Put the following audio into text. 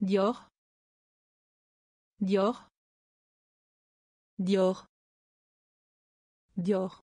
Dior. Dior. Dior. Dior.